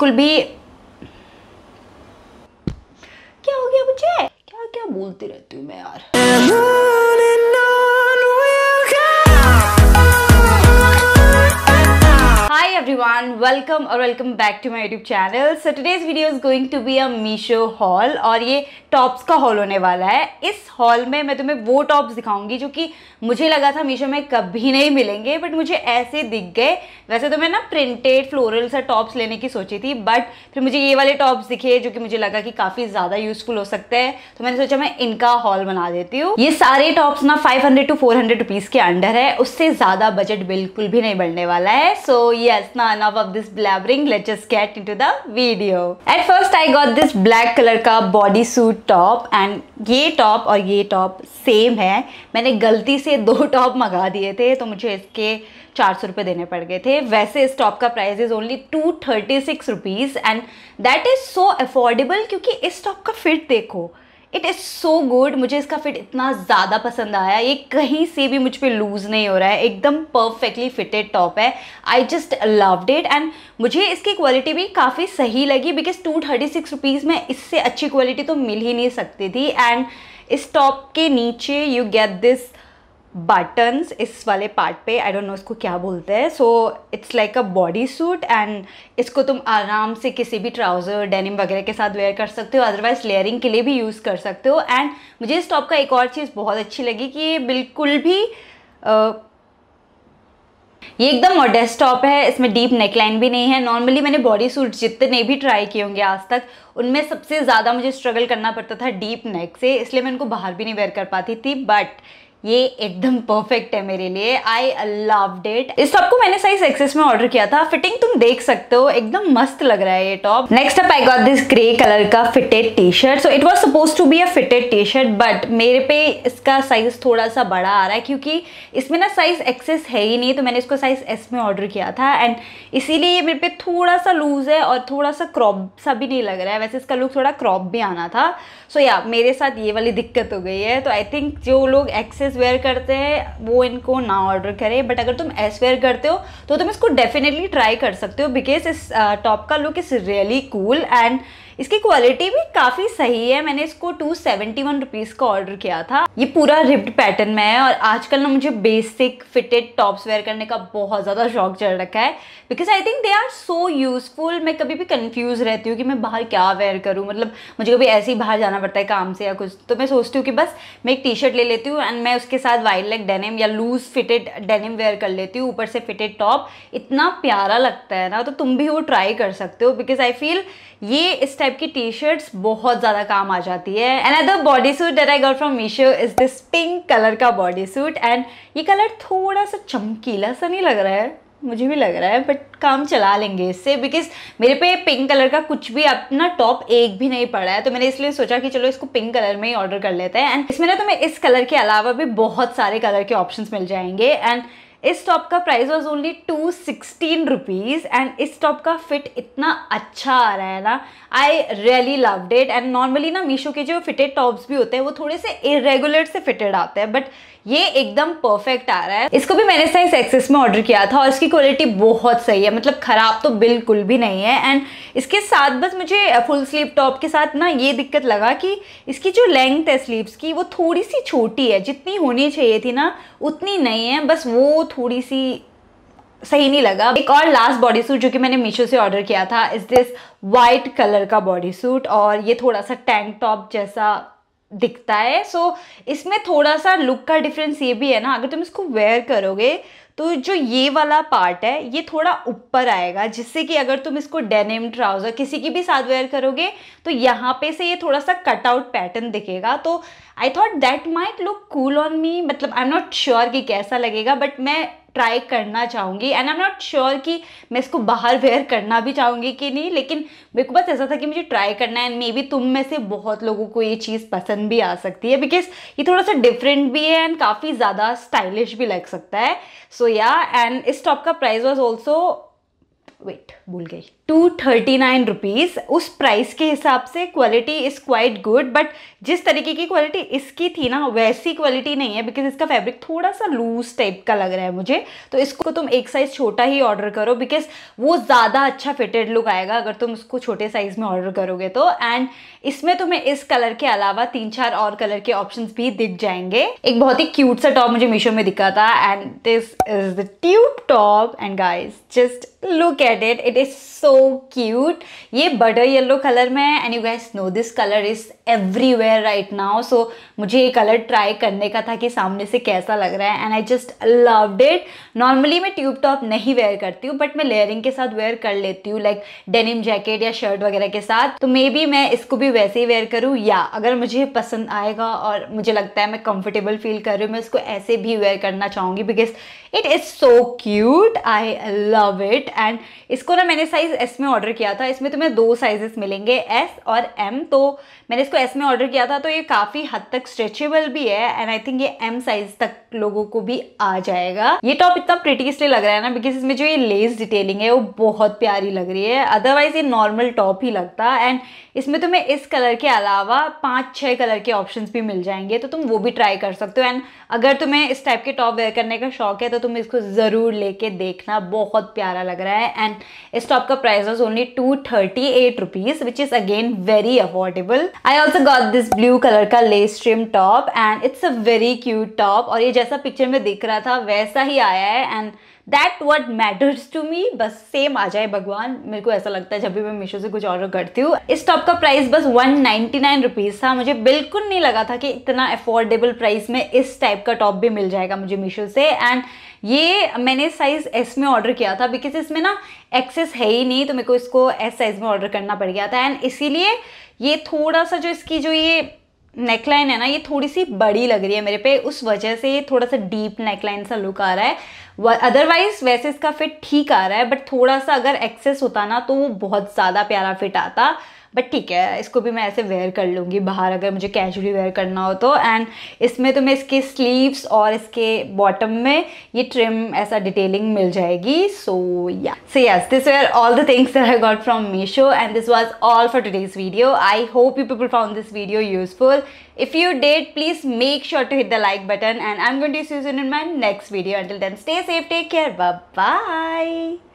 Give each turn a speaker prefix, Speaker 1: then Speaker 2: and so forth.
Speaker 1: कुलबीर भी क्या हो गया मुझे क्या क्या बोलती रहती हूँ मैं यार एंड वेलकम और welcome back to my youtube channel so today's video is going to be a Meesho haul और ये टॉप्स का हॉल होने वाला है इस हॉल में मैं तुम्हें वो टॉप्स दिखाऊंगी जो कि मुझे लगा था मीशो में कभी नहीं मिलेंगे बट मुझे ऐसे दिख गए वैसे तो मैं ना प्रिंटेड फ्लोरल सा टॉप्स लेने की सोची थी बट फिर मुझे ये वाले टॉप्स दिखे जो कि मुझे लगा कि काफ़ी ज़्यादा यूजफुल हो सकते हैं तो मैंने सोचा मैं इनका हॉल बना देती हूँ ये सारे टॉप्स ना five hundred to four hundred rupees के अंडर है उससे ज़्यादा बजट बिल्कुल भी नहीं बढ़ने वाला है सो so, ये yes, ना love of this blabbering, let's just get into the video. At first I got this black color का bodysuit top and ye top aur ye top same hai maine galti se do top maga diye the to mujhe iske 400 सौ dene pad gaye the वैसे इस top का price is only two thirty six rupees and that is so affordable क्योंकि इस top का fit देखो it is so good मुझे इसका फिट इतना ज़्यादा पसंद आया ये कहीं से भी मुझ पर लूज़ नहीं हो रहा है एकदम परफेक्टली फिटेड टॉप है I just loved it and मुझे इसकी क्वालिटी भी काफ़ी सही लगी because two thirty six rupees में इससे अच्छी क्वालिटी तो मिल ही नहीं सकती थी एंड इस टॉप के नीचे यू गेट दिस बटन्स इस वाले पार्ट पे आई डोंट नो इसको क्या बोलते हैं so it's like a bodysuit and इसको तुम आराम से किसी भी ट्राउज़र डेनिम वगैरह के साथ वेयर कर सकते हो अदरवाइज लेयरिंग के लिए भी यूज़ कर सकते हो एंड मुझे इस टॉप का एक और चीज़ बहुत अच्छी लगी कि ये बिल्कुल भी आ, ये एकदम मॉडेस्ट टॉप है इसमें डीप नेकलाइन भी नहीं है नॉर्मली मैंने बॉडी सूट जितने भी ट्राई किए होंगे आज तक उनमें सबसे ज़्यादा मुझे स्ट्रगल करना पड़ता था डीप नेक से इसलिए मैं उनको बाहर भी नहीं वेयर कर पाती थी बट ये एकदम परफेक्ट है मेरे लिए आई लव डेट इस टॉप को मैंने साइज एक्सेस में ऑर्डर किया था फिटिंग तुम देख सकते हो एकदम मस्त लग रहा है ये top next up I got this grey colour का fitted T shirt so it was suppose to be a fitted T shirt but मेरे पे इसका साइज थोड़ा सा बड़ा आ रहा है क्योंकि इसमें ना साइज एक्सेस है ही नहीं तो मैंने इसको साइज एस में ऑर्डर किया था एंड इसीलिए ये मेरे पे थोड़ा सा लूज है और थोड़ा सा क्रॉप सा भी नहीं लग रहा है वैसे इसका लुक थोड़ा क्रॉप भी आना था सो so, या yeah, मेरे साथ ये वाली दिक्कत हो गई है तो आई थिंक जो लोग एक्सेस ड्रेसेस वेयर करते हैं वो इनको ना ऑर्डर करें बट अगर तुम एस वेयर करते हो तो तुम इसको डेफिनेटली ट्राई कर सकते हो बिकॉज इस टॉप uh, का look is really cool and इसकी क्वालिटी भी काफ़ी सही है मैंने इसको टू सेवेंटी वन रुपीज़ का ऑर्डर किया था ये पूरा रिप्ड पैटर्न में है और आजकल ना मुझे बेसिक फिटेड टॉप्स वेयर करने का बहुत ज़्यादा शौक चल रखा है because I think they are so useful मैं कभी भी कन्फ्यूज़ रहती हूँ कि मैं बाहर क्या वेयर करूँ मतलब मुझे कभी ऐसे ही बाहर जाना पड़ता है काम से या कुछ तो मैं सोचती हूँ कि बस मैं एक टी शर्ट ले लेती हूँ एंड मैं उसके साथ वाइड लेग डेनिम या लूज़ फिटेड डेनिम वेयर कर लेती हूँ ऊपर से फिटेड टॉप इतना प्यारा लगता है ना तो तुम भी वो ट्राई कर सकते हो बिकॉज आई फील ये इस टाइप की टी शर्ट्स बहुत ज़्यादा काम आ जाती है and other bodysuit that I got from Meesho is this pink colour का बॉडी सूट एंड ये कलर थोड़ा सा चमकीला सा नहीं लग रहा है मुझे भी लग रहा है बट काम चला लेंगे इससे बिकॉज मेरे पे पिंक कलर का कुछ भी अपना टॉप एक भी नहीं पड़ा है तो मैंने इसलिए सोचा कि चलो इसको पिंक कलर में ही ऑर्डर कर लेते हैं एंड इसमें ना तो मैं इस कलर के अलावा भी बहुत सारे कलर के ऑप्शंस मिल जाएंगे एंड इस टॉप का price was only two sixteen rupees and इस टॉप का फिट इतना अच्छा आ रहा है ना I really loved it and normally ना मीशो के जो फिटेड टॉप्स भी होते हैं वो थोड़े से इरेगुलर से फिटेड आते हैं बट ये एकदम परफेक्ट आ रहा है इसको भी मैंने साइज एक्सेस में ऑर्डर किया था और इसकी क्वालिटी बहुत सही है मतलब ख़राब तो बिल्कुल भी नहीं है एंड इसके साथ बस मुझे फुल स्लीव टॉप के साथ ना ये दिक्कत लगा कि इसकी जो लेंथ है स्लीव्स की वो थोड़ी सी छोटी है जितनी होनी चाहिए थी ना उतनी नहीं है बस वो थोड़ी सी सही नहीं लगा एक और लास्ट बॉडी सूट जो कि मैंने मीशो से ऑर्डर किया था इज़ दिस वाइट कलर का बॉडी सूट और ये थोड़ा सा टैंक टॉप जैसा दिखता है सो so, इसमें थोड़ा सा लुक का डिफरेंस ये भी है ना अगर तुम इसको वेयर करोगे तो जो ये वाला पार्ट है ये थोड़ा ऊपर आएगा जिससे कि अगर तुम इसको डेनिम ट्राउज़र किसी की भी साथ वेयर करोगे तो यहाँ पे से ये थोड़ा सा कट आउट पैटर्न दिखेगा तो I thought that might look cool on me मतलब आई एम नॉट श्योर कि कैसा लगेगा बट मैं ट्राई करना चाहूँगी and I am not sure कि मैं इसको बाहर वेयर करना भी चाहूँगी कि नहीं लेकिन मेरे को बस ऐसा था कि मुझे ट्राई करना है एंड मे बी तुम में से बहुत लोगों को ये चीज़ पसंद भी आ सकती है बिकॉज ये थोड़ा सा डिफरेंट भी है एंड काफ़ी ज़्यादा स्टाइलिश भी लग सकता है सो या एंड इस टॉप का प्राइस वॉज ऑल्सो वेट भूल गई टू थर्टी नाइन रुपीज़ उस प्राइस के हिसाब से quality is quite good but जिस तरीके की क्वालिटी इसकी थी ना वैसी क्वालिटी नहीं है बिकॉज इसका फैब्रिक थोड़ा सा लूज टाइप का लग रहा है मुझे तो इसको तुम एक साइज़ छोटा ही ऑर्डर करो बिकॉज वो ज़्यादा अच्छा फिटेड लुक आएगा अगर तुम उसको छोटे साइज़ में ऑर्डर करोगे तो एंड इसमें तुम्हें इस कलर के अलावा तीन चार और कलर के ऑप्शन भी दिख जाएंगे एक बहुत ही क्यूट सा टॉप मुझे मीशो में दिखा था and this is the tube top and guys just look at at it it is so cute ये butter yellow color में है and you guys know this color is everywhere right now so मुझे ये color try करने का था कि सामने से कैसा लग रहा है and I just loved it normally मैं tube top नहीं wear करती हूँ but मैं layering के साथ wear कर लेती हूँ like denim jacket या shirt वगैरह के साथ तो मे बी मैं इसको भी वैसे ही wear करूँ या अगर मुझे पसंद आएगा और मुझे लगता है मैं comfortable feel कर रही हूँ मैं इसको ऐसे भी wear करना चाहूँगी because it is so cute I love it and इसको ना मैंने साइज़ एस में ऑर्डर किया था इसमें तुम्हें दो साइजेस मिलेंगे एस और एम तो मैंने इसको एस में ऑर्डर किया था तो ये काफ़ी हद तक स्ट्रेचेबल भी है एंड आई थिंक ये एम साइज तक लोगों को भी आ जाएगा ये टॉप इतना प्रिटी इसलिए लग रहा है ना बिकॉज इसमें जो ये लेस डिटेलिंग है वो बहुत प्यारी लग रही है अदरवाइज ये नॉर्मल टॉप ही लगता एंड इसमें तुम्हें इस कलर के अलावा पाँच छः कलर के ऑप्शन भी मिल जाएंगे तो तुम वो भी ट्राई कर सकते हो एंड अगर तुम्हें इस टाइप के टॉप वेयर करने का शौक है तो तुम इसको ज़रूर लेके देखना बहुत प्यारा लग रहा है एंड एंड इस टॉप का price only two thirty eight rupees which is again very affordable I also got this blue colour का lace trim top and it's a very cute top और ये जैसा पिक्चर में दिख रहा था वैसा ही आया है and That what matters to me बस सेम आ जाए भगवान मेरे को ऐसा लगता है जब भी मैं मीशो से कुछ ऑर्डर करती हूँ इस टॉप का प्राइस बस वन नाइन्टी नाइन रुपीज़ था मुझे बिल्कुल नहीं लगा था कि इतना अफोर्डेबल प्राइस में इस टाइप का टॉप भी मिल जाएगा मुझे मीशो से एंड ये मैंने साइज़ एस में ऑर्डर किया था बिकॉज इसमें ना एक्सेस है ही नहीं तो मेरे को इसको एस साइज़ में ऑर्डर करना पड़ गया था एंड इसीलिए ये थोड़ा सा जो इसकी जो ये नेकलाइन है ना ये थोड़ी सी बड़ी लग रही है मेरे पे उस वजह से ये थोड़ा सा डीप नेकलाइन सा लुक आ रहा है अदरवाइज वैसे इसका फिट ठीक आ रहा है बट थोड़ा सा अगर एक्सेस होता ना तो वो बहुत ज़्यादा प्यारा फिट आता बट ठीक है इसको भी मैं ऐसे वेयर कर लूँगी बाहर अगर मुझे कैजुअली वेयर करना हो तो एंड इसमें तो मैं इसके स्लीव्स और इसके बॉटम में ये ट्रिम ऐसा डिटेलिंग मिल जाएगी so yeah so yes this were all the things that I got from Meesho and this was all for today's video I hope you people found this video useful If you did, please make sure to hit the like button and I'm going to see you soon in my next video. Until then, stay safe, take care, bye-bye.